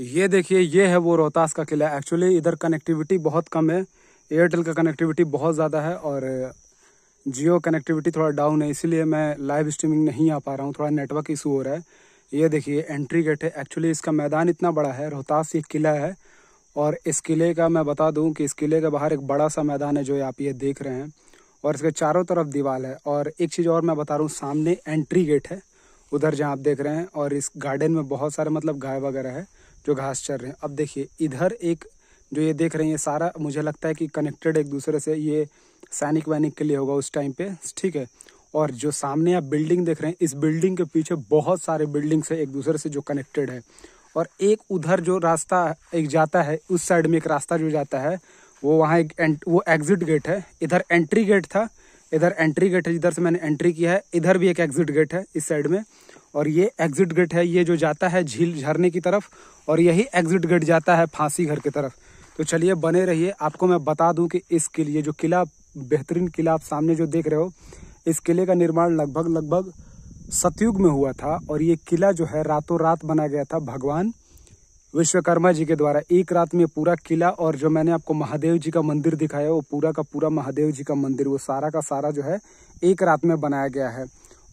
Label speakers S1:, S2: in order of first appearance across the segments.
S1: ये देखिए ये है वो रोहतास का किला एक्चुअली इधर कनेक्टिविटी बहुत कम है एयरटेल का कनेक्टिविटी बहुत ज़्यादा है और जियो कनेक्टिविटी थोड़ा डाउन है इसीलिए मैं लाइव स्ट्रीमिंग नहीं आ पा रहा हूँ थोड़ा नेटवर्क इशू हो रहा है ये देखिए एंट्री गेट है एक्चुअली इसका मैदान इतना बड़ा है रोहतास एक किला है और इस किले का मैं बता दूँ कि इस किले के बाहर एक बड़ा सा मैदान है जो आप ये देख रहे हैं और इसके चारों तरफ दीवार है और एक चीज़ और मैं बता रहा हूँ सामने एंट्री गेट है उधर जहाँ आप देख रहे हैं और इस गार्डन में बहुत सारे मतलब गाय वगैरह है जो घास चर रहे हैं अब देखिए इधर एक जो ये देख रहे हैं ये सारा मुझे लगता है कि कनेक्टेड एक दूसरे से ये सैनिक वैनिक के लिए होगा उस टाइम पे ठीक है और जो सामने आप बिल्डिंग देख रहे हैं इस बिल्डिंग के पीछे बहुत सारे बिल्डिंग्स है एक दूसरे से जो कनेक्टेड है और एक उधर जो रास्ता एक जाता है उस साइड में एक रास्ता जो जाता है वो वहाँ एक वो एग्जिट गेट है इधर एंट्री गेट था इधर एंट्री गेट है जिधर से मैंने एंट्री किया है इधर भी एक एग्जिट गेट है इस साइड में और ये एग्जिट गेट है ये जो जाता है झील झरने की तरफ और यही एग्जिट गेट जाता है फांसी घर की तरफ तो चलिए बने रहिए आपको मैं बता दूं कि इस किले जो किला बेहतरीन किला आप सामने जो देख रहे हो इस किले का निर्माण लगभग लगभग सतयुग में हुआ था और ये किला जो है रातों रात बनाया गया था भगवान विश्वकर्मा जी के द्वारा एक रात में पूरा किला और जो मैंने आपको महादेव जी का मंदिर दिखाया वो पूरा का पूरा महादेव जी का मंदिर वो सारा का सारा जो है एक रात में बनाया गया है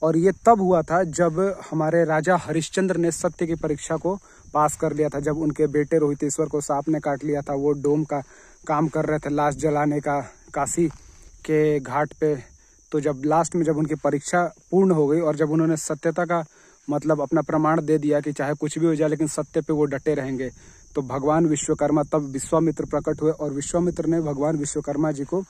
S1: और ये तब हुआ था जब हमारे राजा हरिश्चंद्र ने सत्य की परीक्षा को पास कर लिया था जब उनके बेटे रोहितेश्वर को सांप ने काट लिया था वो डोम का काम कर रहे थे लाश जलाने का काशी के घाट पे तो जब लास्ट में जब उनकी परीक्षा पूर्ण हो गई और जब उन्होंने सत्यता का मतलब अपना प्रमाण दे दिया कि चाहे कुछ भी हो जाए लेकिन सत्य पे वो डटे रहेंगे तो भगवान विश्वकर्मा तब विश्वामित्र प्रकट हुए और विश्वामित्र ने भगवान विश्वकर्मा जी को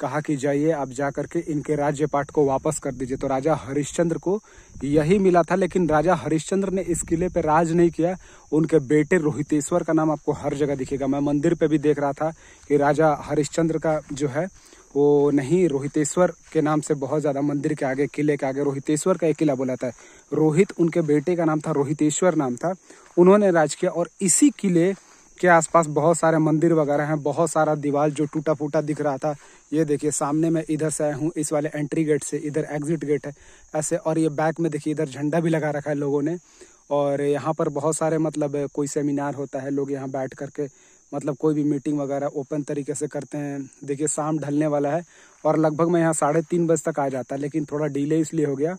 S1: कहा कि जाइए आप जा करके इनके राज्य पाठ को वापस कर दीजिए तो राजा हरिश्चंद्र को यही मिला था लेकिन राजा हरिश्चंद्र ने इस किले पर राज नहीं किया उनके बेटे रोहितेश्वर का नाम आपको हर जगह दिखेगा मैं मंदिर पे भी देख रहा था कि राजा हरिश्चंद्र का जो है वो नहीं रोहितेश्वर के नाम से बहुत ज़्यादा मंदिर के आगे किले के आगे रोहितेश्वर का एक किला बोला था रोहित उनके बेटे का नाम था रोहितेश्वर नाम था उन्होंने राज किया और इसी किले के आसपास बहुत सारे मंदिर वगैरह हैं बहुत सारा दीवार जो टूटा फूटा दिख रहा था ये देखिए सामने मैं इधर से आया हूँ इस वाले एंट्री गेट से इधर एग्जिट गेट है ऐसे और ये बैक में देखिए इधर झंडा भी लगा रखा है लोगों ने और यहाँ पर बहुत सारे मतलब कोई सेमिनार होता है लोग यहाँ बैठ करके मतलब कोई भी मीटिंग वगैरह ओपन तरीके से करते हैं देखिए शाम ढलने वाला है और लगभग मैं यहाँ साढ़े तीन बजे तक आ जाता लेकिन थोड़ा डिले इसलिए हो गया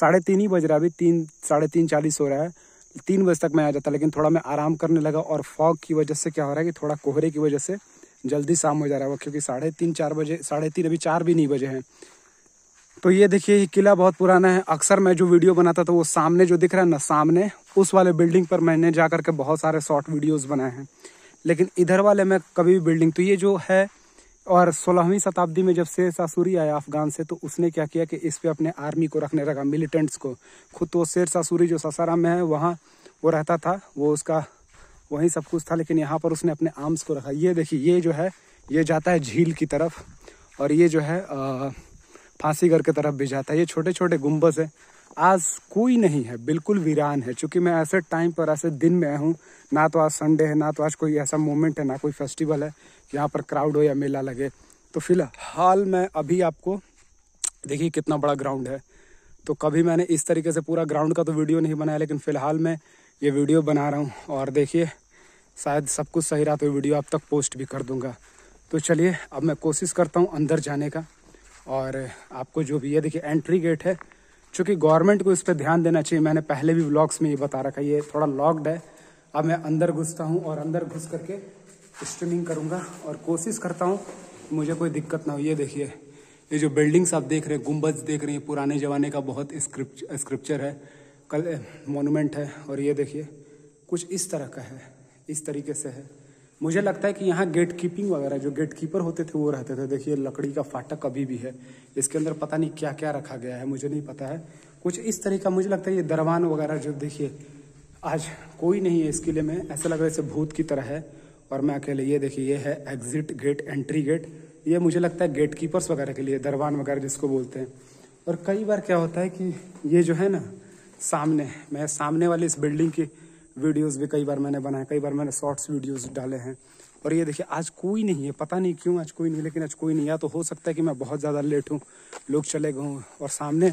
S1: साढ़े तीन ही बज रहा है अभी तीन साढ़े तीन चालीस हो रहा है तीन बजे तक मैं आ जाता लेकिन थोड़ा मैं आराम करने लगा और फॉग की वजह से क्या हो रहा है कि थोड़ा कोहरे की वजह से जल्दी शाम हो जा रहा है क्योंकि साढ़े तीन चार बजे साढ़े तीन अभी चार भी नहीं बजे हैं तो ये देखिए ये किला बहुत पुराना है अक्सर मैं जो वीडियो बनाता था वो सामने जो दिख रहा है ना सामने उस वाले बिल्डिंग पर मैंने जा करके बहुत सारे शॉर्ट वीडियोज़ बनाए हैं लेकिन इधर वाले में कभी भी बिल्डिंग तो ये जो है और सोलहवीं शताब्दी में जब शेर सासूरी आया अफगान से तो उसने क्या किया कि इस पे अपने आर्मी को रखने लगा मिलिटेंट्स को खुद तो शेर सासूरी जो सासाराम में है वहाँ वो रहता था वो उसका वहीं सब कुछ था लेकिन यहाँ पर उसने अपने आर्म्स को रखा ये देखिए ये जो है ये जाता है झील की तरफ और ये जो है फांसीगढ़ की तरफ भी जाता है ये छोटे छोटे गुम्बज है आज कोई नहीं है बिल्कुल वीरान है चूंकि मैं ऐसे टाइम पर ऐसे दिन में आया हूँ ना तो आज संडे है ना तो आज कोई ऐसा मोमेंट है ना कोई फेस्टिवल है यहाँ पर क्राउड हो या मेला लगे तो फिलहाल मैं अभी आपको देखिए कितना बड़ा ग्राउंड है तो कभी मैंने इस तरीके से पूरा ग्राउंड का तो वीडियो नहीं बनाया लेकिन फ़िलहाल मैं ये वीडियो बना रहा हूँ और देखिए शायद सब कुछ सही रहा तो वीडियो आप तक पोस्ट भी कर दूंगा तो चलिए अब मैं कोशिश करता हूँ अंदर जाने का और आपको जो भी है देखिए एंट्री गेट है चूंकि गवर्नमेंट को इस पर ध्यान देना चाहिए मैंने पहले भी ब्लॉग्स में ये बता रखा ये थोड़ा लॉक्ड है अब मैं अंदर घुसता हूँ और अंदर घुस करके स्ट्रीमिंग करूँगा और कोशिश करता हूँ मुझे कोई दिक्कत ना हो ये देखिए ये जो बिल्डिंग्स आप देख रहे हैं गुम्बज देख रहे हैं पुराने ज़माने का बहुत स्क्रिप्चर है कल मोनूमेंट है और ये देखिए कुछ इस तरह का है इस तरीके से है मुझे लगता है कि यहाँ गेट कीपिंग वगैरह जो गेट कीपर होते थे वो रहते थे देखिए लकड़ी का फाटक अभी भी है इसके अंदर पता नहीं क्या क्या रखा गया है मुझे नहीं पता है कुछ इस तरीका मुझे लगता है ये दरवान वगैरह जो देखिए आज कोई नहीं है इसके लिए मैं ऐसा लग रहा है जैसे भूत की तरह है और मैं अकेले ये देखिए ये है एग्जिट गेट एंट्री गेट ये मुझे लगता है गेट कीपर्स वगैरह के लिए दरवान वगैरह जिसको बोलते हैं और कई बार क्या होता है कि ये जो है ना सामने मैं सामने वाली इस बिल्डिंग की वीडियोस भी कई बार मैंने बनाए कई बार मैंने शॉर्ट्स वीडियोस डाले हैं और ये देखिए आज कोई नहीं है पता नहीं क्यों आज कोई नहीं लेकिन आज कोई नहीं या तो हो सकता है कि मैं बहुत ज़्यादा लेट हूँ लोग चले गए हूँ और सामने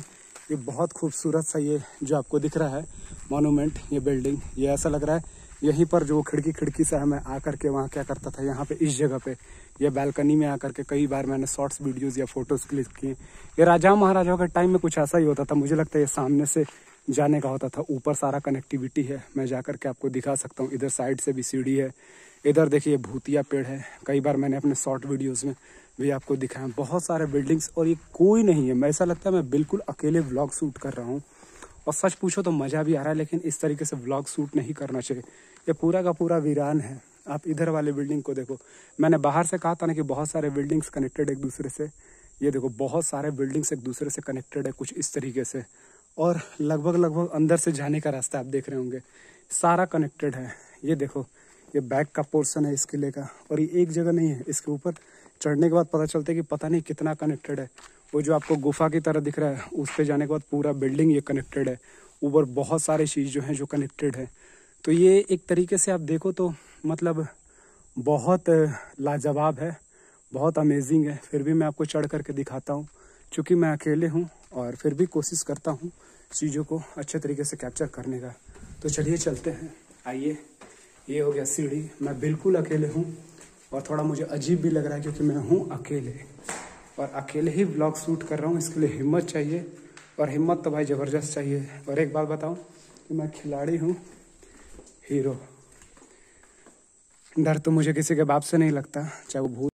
S1: ये बहुत खूबसूरत सा ये जो आपको दिख रहा है मोनूमेंट ये बिल्डिंग ये ऐसा लग रहा है यहीं पर जो खिड़की खिड़की से मैं आकर के वहाँ क्या करता था यहाँ पे इस जगह पे ये बैलकनी में आकर के कई बार मैंने शॉर्ट्स वीडियोस या फोटोज़ क्लिक किए ये राजा महाराजाओं के टाइम में कुछ ऐसा ही होता था मुझे लगता है ये सामने से जाने का होता था ऊपर सारा कनेक्टिविटी है मैं जा करके आपको दिखा सकता हूँ इधर साइड से भी सीढ़ी है इधर देखिए भूतिया पेड़ है कई बार मैंने अपने शॉर्ट वीडियोस में भी आपको दिखाया बहुत सारे बिल्डिंग्स और ये कोई नहीं है मैं ऐसा लगता है मैं बिल्कुल अकेले व्लॉग शूट कर रहा हूँ और सच पूछो तो मज़ा भी आ रहा है लेकिन इस तरीके से व्लॉग शूट नहीं करना चाहिए ये पूरा का पूरा वीरान है आप इधर वाले बिल्डिंग को देखो मैंने बाहर से कहा था ना कि बहुत सारे बिल्डिंग्स कनेक्टेड एक दूसरे से ये देखो बहुत सारे बिल्डिंग्स एक दूसरे से कनेक्टेड है कुछ इस तरीके से और लगभग लगभग अंदर से जाने का रास्ता आप देख रहे होंगे सारा कनेक्टेड है ये देखो ये बैक का पोर्शन है इस किले का और ये एक जगह नहीं है इसके ऊपर चढ़ने के बाद पता चलता है कि पता नहीं कितना कनेक्टेड है वो जो आपको गुफा की तरह दिख रहा है उस पर जाने के बाद पूरा बिल्डिंग ये कनेक्टेड है ऊपर बहुत सारे चीज़ जो है जो कनेक्टेड है तो ये एक तरीके से आप देखो तो मतलब बहुत लाजवाब है बहुत अमेजिंग है फिर भी मैं आपको चढ़ करके दिखाता हूँ चूंकि मैं अकेले हूँ और फिर भी कोशिश करता हूँ चीज़ों को अच्छे तरीके से कैप्चर करने का तो चलिए चलते हैं आइए ये हो गया सीढ़ी मैं बिल्कुल अकेले हूँ और थोड़ा मुझे अजीब भी लग रहा है क्योंकि मैं हूँ अकेले और अकेले ही ब्लॉग शूट कर रहा हूँ इसके लिए हिम्मत चाहिए और हिम्मत तो भाई ज़बरदस्त चाहिए और एक बात बताऊँ कि मैं खिलाड़ी हूँ हीरो डर तो मुझे किसी के बाप से नहीं लगता चाहे वो भूत